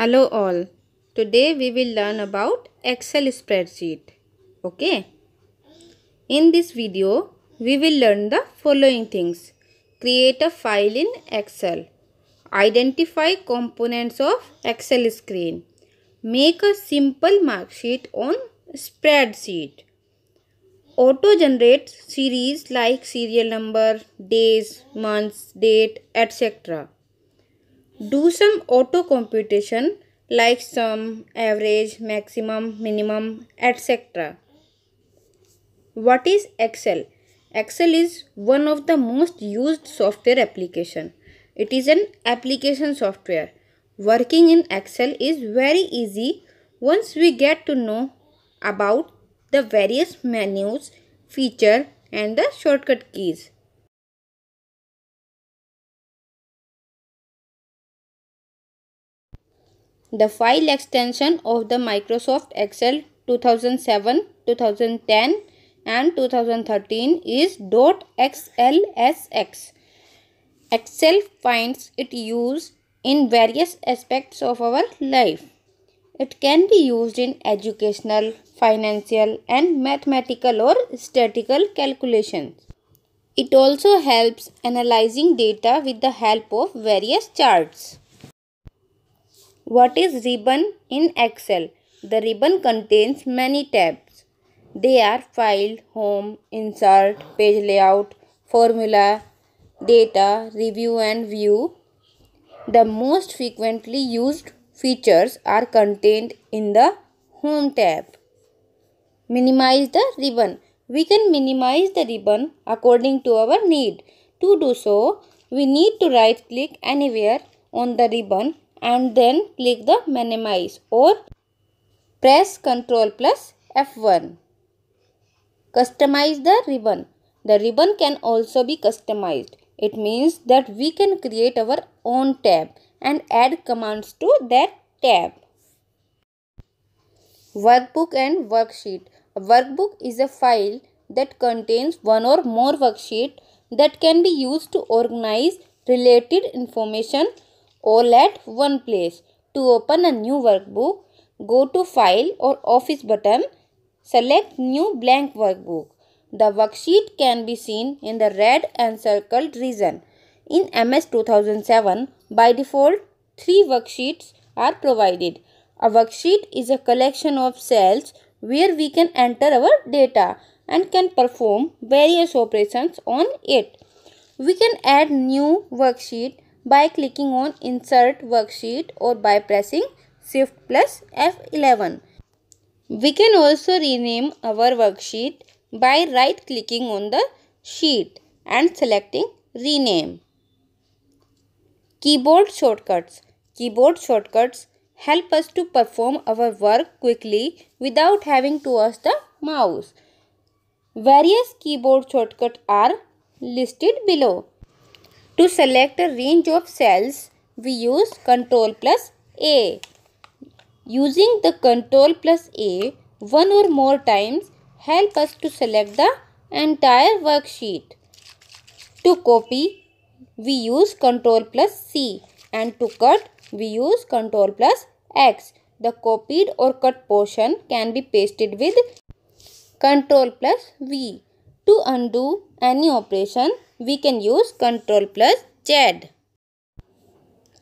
hello all today we will learn about excel spreadsheet okay in this video we will learn the following things create a file in excel identify components of excel screen make a simple mark sheet on spreadsheet auto generate series like serial number days months date etc do some auto computation like sum, average, maximum, minimum, etc. What is Excel? Excel is one of the most used software application. It is an application software. Working in Excel is very easy once we get to know about the various menus, feature and the shortcut keys. The file extension of the Microsoft Excel 2007, 2010 and 2013 is .xlsx. Excel finds its use in various aspects of our life. It can be used in educational, financial and mathematical or statistical calculations. It also helps analyzing data with the help of various charts. What is ribbon in Excel? The ribbon contains many tabs. They are File, Home, Insert, Page Layout, Formula, Data, Review and View. The most frequently used features are contained in the Home tab. Minimize the ribbon. We can minimize the ribbon according to our need. To do so, we need to right click anywhere on the ribbon and then click the minimize or press Ctrl plus F1. Customize the ribbon. The ribbon can also be customized. It means that we can create our own tab and add commands to that tab. Workbook and worksheet. A workbook is a file that contains one or more worksheet that can be used to organize related information all at one place. To open a new workbook, go to File or Office button, select New Blank Workbook. The worksheet can be seen in the red and circled region. In MS 2007, by default, three worksheets are provided. A worksheet is a collection of cells where we can enter our data and can perform various operations on it. We can add new worksheet by clicking on insert worksheet or by pressing shift plus F11. We can also rename our worksheet by right clicking on the sheet and selecting rename. Keyboard shortcuts. Keyboard shortcuts help us to perform our work quickly without having to use the mouse. Various keyboard shortcuts are listed below. To select a range of cells, we use control plus A. Using the control plus A one or more times help us to select the entire worksheet. To copy, we use control plus C and to cut, we use control plus X. The copied or cut portion can be pasted with control plus V. To undo any operation, we can use Ctrl plus Z.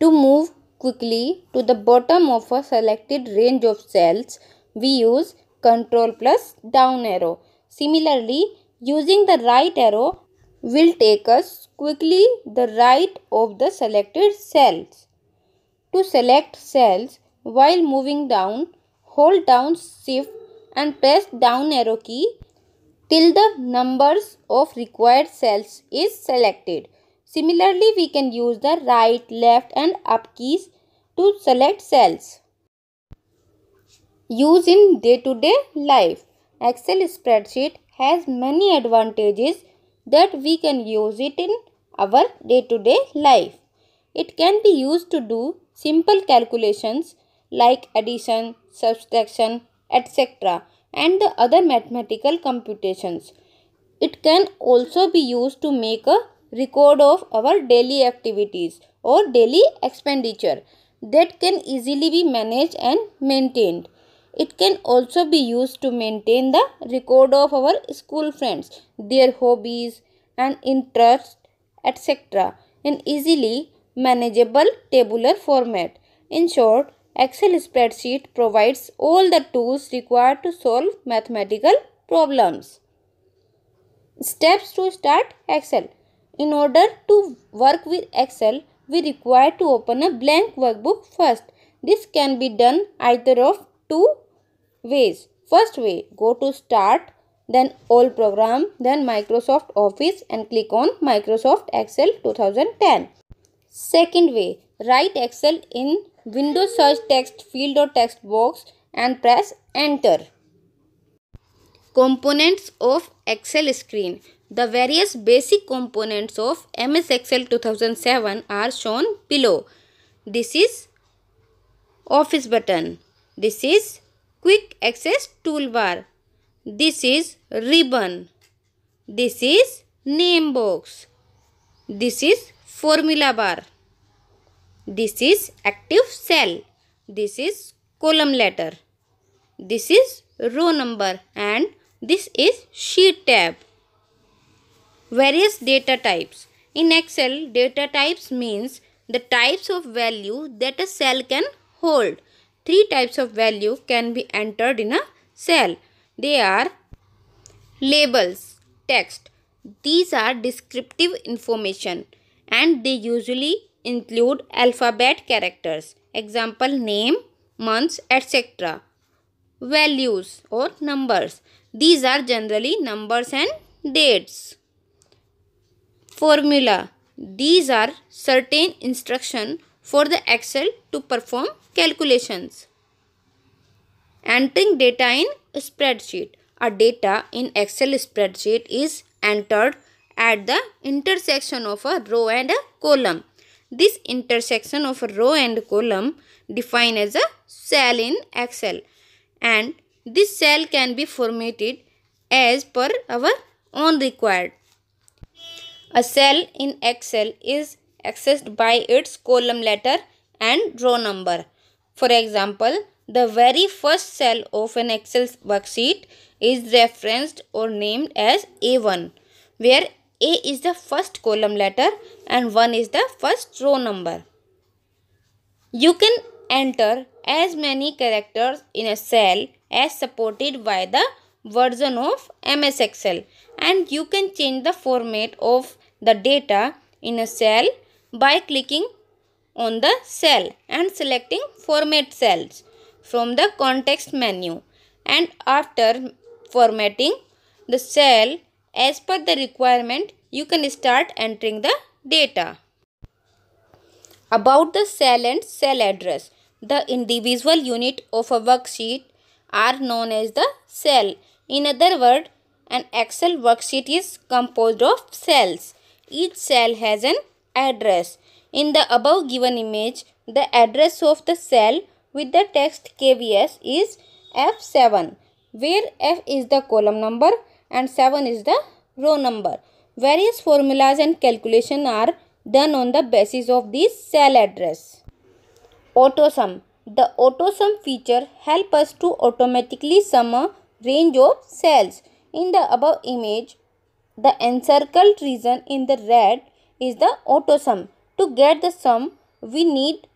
To move quickly to the bottom of a selected range of cells, we use Ctrl plus down arrow. Similarly, using the right arrow will take us quickly the right of the selected cells. To select cells while moving down, hold down shift and press down arrow key till the numbers of required cells is selected. Similarly, we can use the right, left and up keys to select cells. Use in day-to-day -day life. Excel spreadsheet has many advantages that we can use it in our day-to-day -day life. It can be used to do simple calculations like addition, subtraction, etc and the other mathematical computations. It can also be used to make a record of our daily activities or daily expenditure that can easily be managed and maintained. It can also be used to maintain the record of our school friends, their hobbies and interests, etc. in easily manageable tabular format. In short, Excel spreadsheet provides all the tools required to solve mathematical problems. Steps to start Excel. In order to work with Excel, we require to open a blank workbook first. This can be done either of two ways. First way, go to Start, then All Program, then Microsoft Office and click on Microsoft Excel 2010. Second way, write Excel in window search text field और text box and press enter components of Excel screen the various basic components of M S Excel two thousand seven are shown below this is office button this is quick access tool bar this is ribbon this is name box this is formula bar This is active cell. This is column letter. This is row number and this is sheet tab. Various data types. In Excel, data types means the types of value that a cell can hold. Three types of value can be entered in a cell. They are labels, text. These are descriptive information and they usually include alphabet characters, example name, months, etc. Values or numbers. These are generally numbers and dates. Formula. These are certain instruction for the Excel to perform calculations. Entering data in spreadsheet. A data in Excel spreadsheet is entered at the intersection of a row and a column. This intersection of row and column defined as a cell in Excel and this cell can be formatted as per our own required. A cell in Excel is accessed by its column letter and row number. For example, the very first cell of an Excel worksheet is referenced or named as A1 where a is the first column letter and 1 is the first row number. You can enter as many characters in a cell as supported by the version of MS Excel and you can change the format of the data in a cell by clicking on the cell and selecting format cells from the context menu and after formatting the cell as per the requirement, you can start entering the data. About the cell and cell address, the individual unit of a worksheet are known as the cell. In other words, an Excel worksheet is composed of cells. Each cell has an address. In the above given image, the address of the cell with the text KVS is F7, where F is the column number and 7 is the row number. Various formulas and calculation are done on the basis of this cell address. Autosum. The autosum feature help us to automatically sum a range of cells. In the above image, the encircled region in the red is the autosum. To get the sum, we need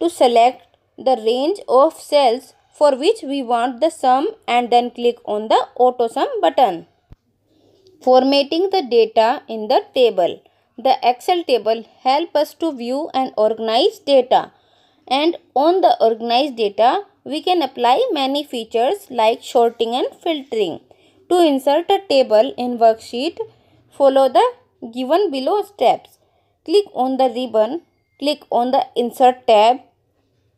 to select the range of cells for which we want the sum and then click on the autosum button. Formatting the data in the table. The Excel table help us to view and organize data. And on the organized data, we can apply many features like sorting and filtering. To insert a table in worksheet, follow the given below steps. Click on the ribbon, click on the insert tab.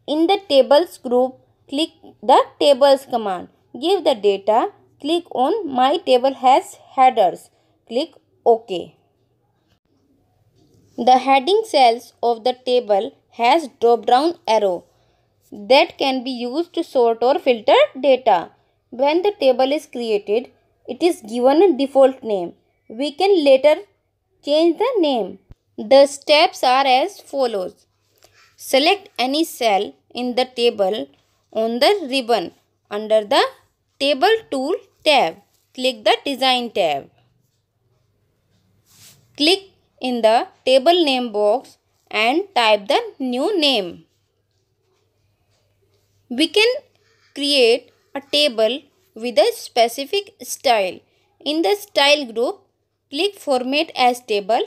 In the tables group, click the tables command. Give the data Click on my table has headers. Click OK. The heading cells of the table has drop down arrow that can be used to sort or filter data. When the table is created, it is given a default name. We can later change the name. The steps are as follows. Select any cell in the table on the ribbon under the Table tool tab. Click the design tab. Click in the table name box and type the new name. We can create a table with a specific style. In the style group, click format as table.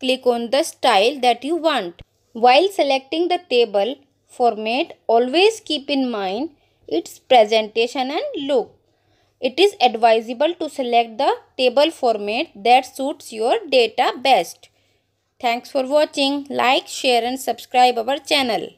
Click on the style that you want. While selecting the table format, always keep in mind its presentation and look it is advisable to select the table format that suits your data best. Thanks for watching. Like, share and subscribe our channel.